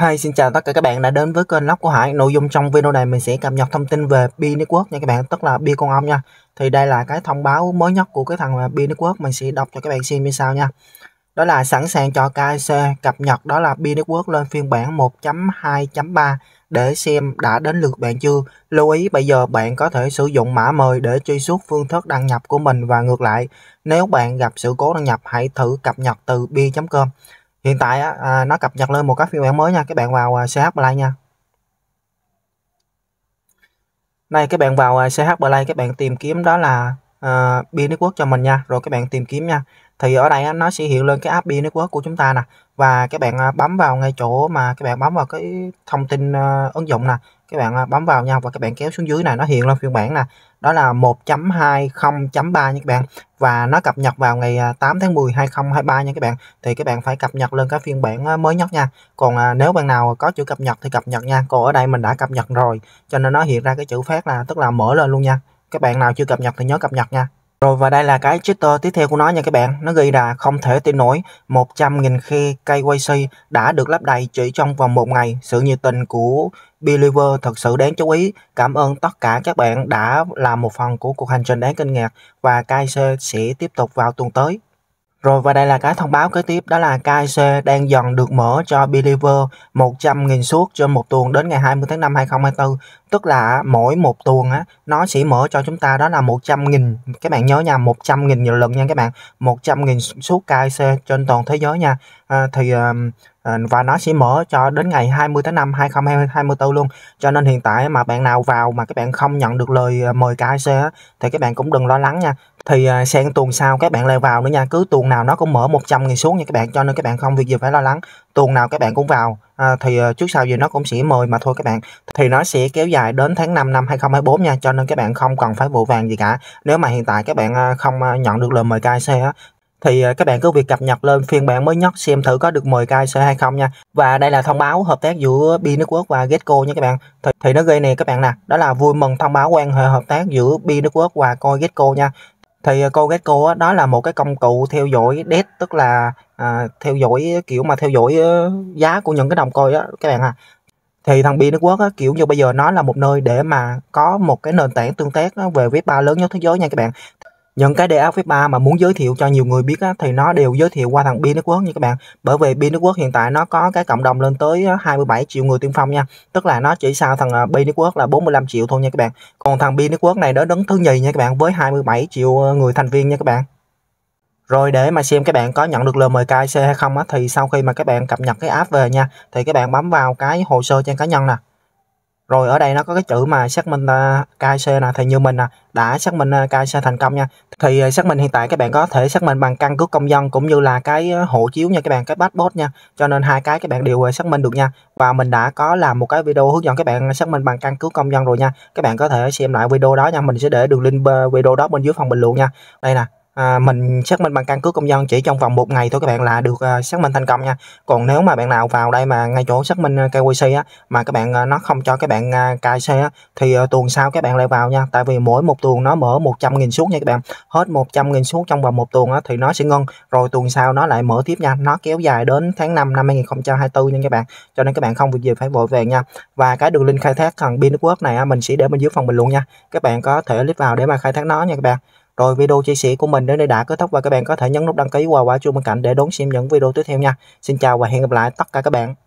Hi, xin chào tất cả các bạn đã đến với kênh Lóc của Hải. Nội dung trong video này mình sẽ cập nhật thông tin về Bi Network nha các bạn, tức là Bi con ong nha. Thì đây là cái thông báo mới nhất của cái thằng Bi Network, mình sẽ đọc cho các bạn xem như sau nha. Đó là sẵn sàng cho KIC cập nhật đó là Bi Network lên phiên bản 1.2.3 để xem đã đến lượt bạn chưa. Lưu ý bây giờ bạn có thể sử dụng mã mời để truy xuất phương thức đăng nhập của mình và ngược lại. Nếu bạn gặp sự cố đăng nhập hãy thử cập nhật từ bi.com hiện tại á, à, nó cập nhật lên một cái phiên bản mới nha các bạn vào à, CH Play nha này các bạn vào à, CH Play các bạn tìm kiếm đó là uh, Peer Network cho mình nha rồi các bạn tìm kiếm nha thì ở đây nó sẽ hiện lên cái app Peer Network của chúng ta nè và các bạn à, bấm vào ngay chỗ mà các bạn bấm vào cái thông tin à, ứng dụng nè các bạn bấm vào nha và các bạn kéo xuống dưới này nó hiện lên phiên bản nè đó là 1.20.3 nha các bạn và nó cập nhật vào ngày 8 tháng 10 2023 nha các bạn thì các bạn phải cập nhật lên cái phiên bản mới nhất nha còn nếu bạn nào có chữ cập nhật thì cập nhật nha còn ở đây mình đã cập nhật rồi cho nên nó hiện ra cái chữ phát là tức là mở lên luôn nha các bạn nào chưa cập nhật thì nhớ cập nhật nha. Rồi và đây là cái cheater tiếp theo của nó nha các bạn. Nó ghi là không thể tin nổi 100.000 khi KYC đã được lắp đầy chỉ trong vòng một ngày. Sự nhiệt tình của Believer thật sự đáng chú ý. Cảm ơn tất cả các bạn đã làm một phần của cuộc hành trình đáng kinh ngạc và KYC sẽ tiếp tục vào tuần tới. Rồi và đây là cái thông báo kế tiếp đó là KIC đang dần được mở cho Believer 100.000 suất trên một tuần đến ngày 20 tháng 5 2024. Tức là mỗi một tuần á, nó chỉ mở cho chúng ta đó là 100.000. Các bạn nhớ nha, 100.000 nhiều lần nha các bạn. 100.000 suất KIC trên toàn thế giới nha. À, thì uh, Ờ, và nó sẽ mở cho đến ngày 20 tháng 5 2024 luôn cho nên hiện tại mà bạn nào vào mà các bạn không nhận được lời ờ, mời KIC á, thì các bạn cũng đừng lo lắng nha thì ờ, sang tuần sau các bạn lại vào nữa nha cứ tuần nào nó cũng mở 100 người xuống nha các bạn cho nên các bạn không việc gì phải lo lắng tuần nào các bạn cũng vào à, thì trước sau gì nó cũng sẽ mời mà thôi các bạn thì nó sẽ kéo dài đến tháng 5 năm 2024 nha cho nên các bạn không cần phải vội vàng gì cả nếu mà hiện tại các bạn không nhận được lời mời KIC á, thì à, các bạn cứ việc cập nhật lên phiên bản mới nhất xem thử có được 10 cây sẽ hay không nha và đây là thông báo hợp tác giữa Bi Nước Quốc và Getco nha các bạn thì, thì nó ghi nè các bạn nè đó là vui mừng thông báo quan hệ hợp tác giữa Bi Nước Quốc và coi Getco nha thì à, coi Getco đó là một cái công cụ theo dõi dead tức là à, theo dõi kiểu mà theo dõi giá của những cái đồng coi đó các bạn à thì thằng Bi nước quốc á, kiểu như bây giờ nó là một nơi để mà có một cái nền tảng tương tác về web ba lớn nhất thế giới nha các bạn những cái DAW3 mà muốn giới thiệu cho nhiều người biết á, thì nó đều giới thiệu qua thằng Bi Network nha các bạn bởi vì Bi Network hiện tại nó có cái cộng đồng lên tới 27 triệu người tiên phong nha tức là nó chỉ sau thằng Bi à, Network là 45 triệu thôi nha các bạn còn thằng Bi Network này đó đứng thứ nhì nha các bạn với 27 triệu à, người thành viên nha các bạn rồi để mà xem các bạn có nhận được lời mời KIC hay không á, thì sau khi mà các bạn cập nhật cái app về nha thì các bạn bấm vào cái hồ sơ trang cá nhân nè rồi ở đây nó có cái chữ mà xác minh à, KC nè thì như mình đã xác minh à, KC thành công nha thì à, xác minh hiện tại các bạn có thể xác minh bằng căn cước công dân cũng như là cái hộ chiếu nha các bạn cái passport nha cho nên hai cái các bạn đều xác minh được nha và mình đã có làm một cái video hướng dẫn các bạn xác minh bằng căn cước công dân rồi nha các bạn có thể xem lại video đó nha mình sẽ để đường link video đó bên dưới phần bình luận nha đây nè à, mình xác minh bằng căn cước công dân chỉ trong vòng một ngày thôi các bạn là được à, xác minh thành công nha còn nếu mà bạn nào vào đây mà ngay chỗ xác minh à, KYC á mà các bạn à, nó không cho các bạn à, KYC á thì à, tuần sau các bạn lại vào nha tại vì mỗi một tuần nó mở 100.000 suốt nha các bạn hết 100.000 suốt trong vòng một tuần á thì nó sẽ ngưng rồi tuần sau nó lại mở tiếp nha nó kéo dài đến tháng 5 năm 2024 nha các bạn cho nên các bạn không việc gì phải vội về nha và cái đường link khai thác thằng Pin Network này á, mình sẽ để bên dưới phần bình luận nha các bạn có thể click vào để mà khai thác nó nha các bạn rồi video chia sẻ của mình đến đây đã kết thúc và các bạn có thể nhấn nút đăng ký và quả chuông bên cạnh để đón xem những video tiếp theo nha. Xin chào và hẹn gặp lại tất cả các bạn.